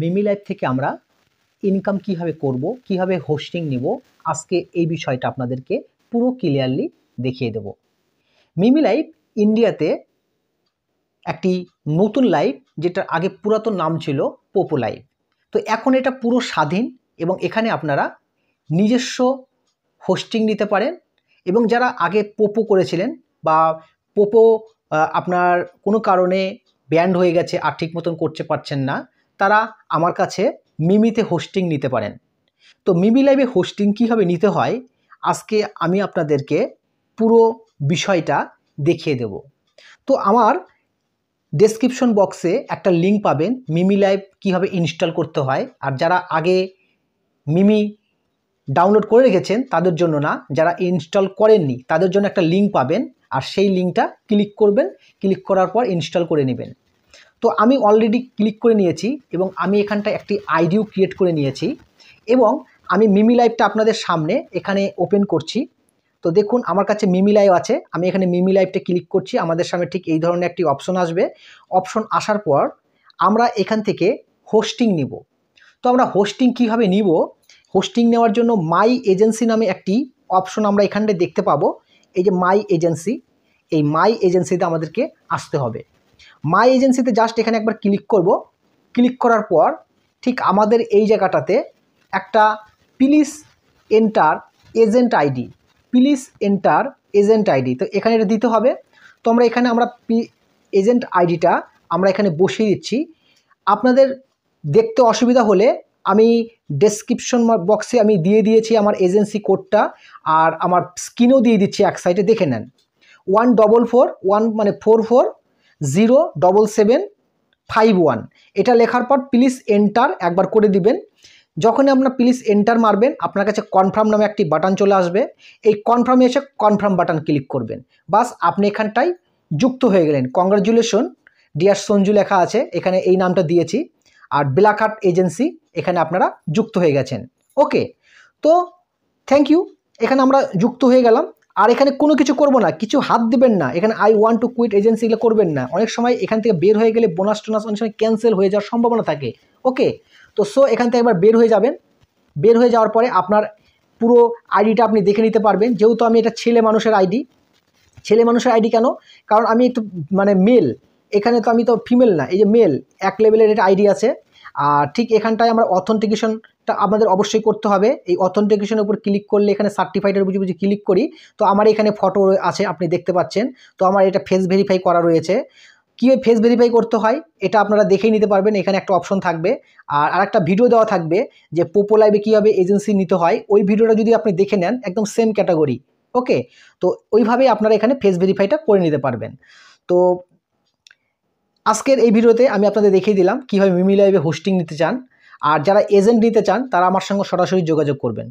মিমি life থেকে আমরা income কিভাবে করব কিভাবে হোস্টিং নেব আজকে এই বিষয়টা আপনাদেরকে পুরো ক্লিয়ারলি দেখিয়ে দেব মিমি লাইফ ইন্ডিয়াতে একটি নতুন লাইফ যেটার আগে পুরাতন নাম ছিল পোপো লাইফ তো এখন এটা পুরো স্বাধীন এবং এখানে আপনারা নিজস্ব হোস্টিং নিতে পারেন এবং যারা আগে পোপো করেছিলেন বা পোপো আপনার কোনো কারণে ব্যান্ড হয়ে গেছে আর ঠিক মতন করতে পারছেন না তারা আমার কাছে মিমিতে হোস্টিং নিতে পারেন তো মিমি লাইভে হোস্টিং কীভাবে নিতে হয় আজকে আমি আপনাদেরকে পুরো বিষয়টা দেখিয়ে দেব তো আমার ডেসক্রিপশন বক্সে একটা লিঙ্ক পাবেন মিমি লাইভ কীভাবে ইনস্টল করতে হয় আর যারা আগে মিমি ডাউনলোড করে রেখেছেন তাদের জন্য না যারা ইনস্টল করেননি তাদের জন্য একটা লিঙ্ক পাবেন আর সেই লিঙ্কটা ক্লিক করবেন ক্লিক করার পর ইনস্টল করে নেবেন তো আমি অলরেডি ক্লিক করে নিয়েছি এবং আমি এখানটা একটি আইডিও ক্রিয়েট করে নিয়েছি এবং আমি মিমি লাইভটা আপনাদের সামনে এখানে ওপেন করছি তো দেখুন আমার কাছে মিমি লাইভ আছে আমি এখানে মিমি লাইভটা ক্লিক করছি আমাদের সামনে ঠিক এই ধরনের একটি অপশন আসবে অপশন আসার পর আমরা এখান থেকে হোস্টিং নিব তো আমরা হোস্টিং কিভাবে নিব হোস্টিং নেওয়ার জন্য মাই এজেন্সি নামে একটি অপশন আমরা এখানটায় দেখতে পাবো এই যে মাই এজেন্সি এই মাই এজেন্সিতে আমাদেরকে আসতে হবে মাই এজেন্সিতে জাস্ট এখানে একবার ক্লিক করব ক্লিক করার পর ঠিক আমাদের এই জায়গাটাতে একটা please enter agent ID please enter agent ID তো এখানে এটা দিতে হবে তো আমরা এখানে আমরা এজেন্ট আইডিটা আমরা এখানে বসিয়ে দিচ্ছি আপনাদের দেখতে অসুবিধা হলে আমি ডেসক্রিপশন বক্সে আমি দিয়ে দিয়েছি আমার এজেন্সি কোডটা আর আমার স্ক্রিনও দিয়ে দিচ্ছি এক সাইডে দেখে নেন ওয়ান ডবল ফোর ওয়ান মানে four four zero double seven five one এটা লেখার পর প্লিজ এন্টার একবার করে দিবেন যখনই আপনার প্লিজ এন্টার মারবেন আপনার কাছে কনফার্ম নামে একটি বাটন চলে আসবে এই কনফার্মে এসে কনফার্ম বাটন ক্লিক করবেন বাস আপনি এখানটায় যুক্ত হয়ে গেলেন কংগ্রাচুলেশন ডিয়ার সঞ্জু লেখা আছে এখানে এই নামটা দিয়েছি আর ব্ল্যাকহার্ট এজেন্সি এখানে আপনারা যুক্ত হয়ে গেছেন ওকে তো থ্যাংক ইউ এখানে আমরা যুক্ত হয়ে গেলাম আর এখানে কোনো কিছু করব না কিছু হাত দেবেন না এখানে I one two quit agency এগুলো করবেন না অনেক সময় এখান থেকে বের হয়ে গেলে বোনাস টোনাস অনেক সময় ক্যান্সেল হয়ে যাওয়ার সম্ভাবনা থাকে ওকে তো সো এখান থেকে একবার বের হয়ে যাবেন বের হয়ে যাওয়ার পরে আপনার পুরো আইডিটা আপনি দেখে নিতে পারবেন যেহেতু আমি এটা ছেলে মানুষের আইডি ছেলে মানুষের আইডি কেন কারণ আমি একটু মানে মেল এখানে তো আমি তো ফিমেল না এই যে মেল এক লেভেলের এটা আইডি আছে আর ঠিক এখানটায় আমরা অথেন্টিকেশনটা আমাদের অবশ্যই করতে হবে এই অথেন্টিকেশনের উপর ক্লিক করলে এখানে সার্টিফাইডের বুঝে বুঝে ক্লিক করি তো আমার এখানে ফটো আছে আপনি দেখতে পাচ্ছেন তো আমার এটা ফেস ভেরিফাই করা রয়েছে কীভাবে ফেস ভেরিফাই করতে হয় এটা আপনারা দেখেই নিতে পারবেন এখানে একটা অপশন থাকবে আর আরেকটা ভিডিও দেওয়া থাকবে যে পোপো লাইভে কীভাবে এজেন্সি নিতে হয় ওই ভিডিওটা যদি আপনি দেখে নেন একদম সেম ক্যাটাগরি ওকে তো ওইভাবেই আপনারা এখানে ফেস ভেরিফাইটা করে নিতে পারবেন তো আজকের এই ভিডিওতে আমি আপনাদের দেখিয়ে দিলাম কীভাবে মিমি লাইভে হোস্টিং নিতে চান আর যারা এজেন্ট নিতে চান তারা আমার সঙ্গে সরাসরি যোগাযোগ করবেন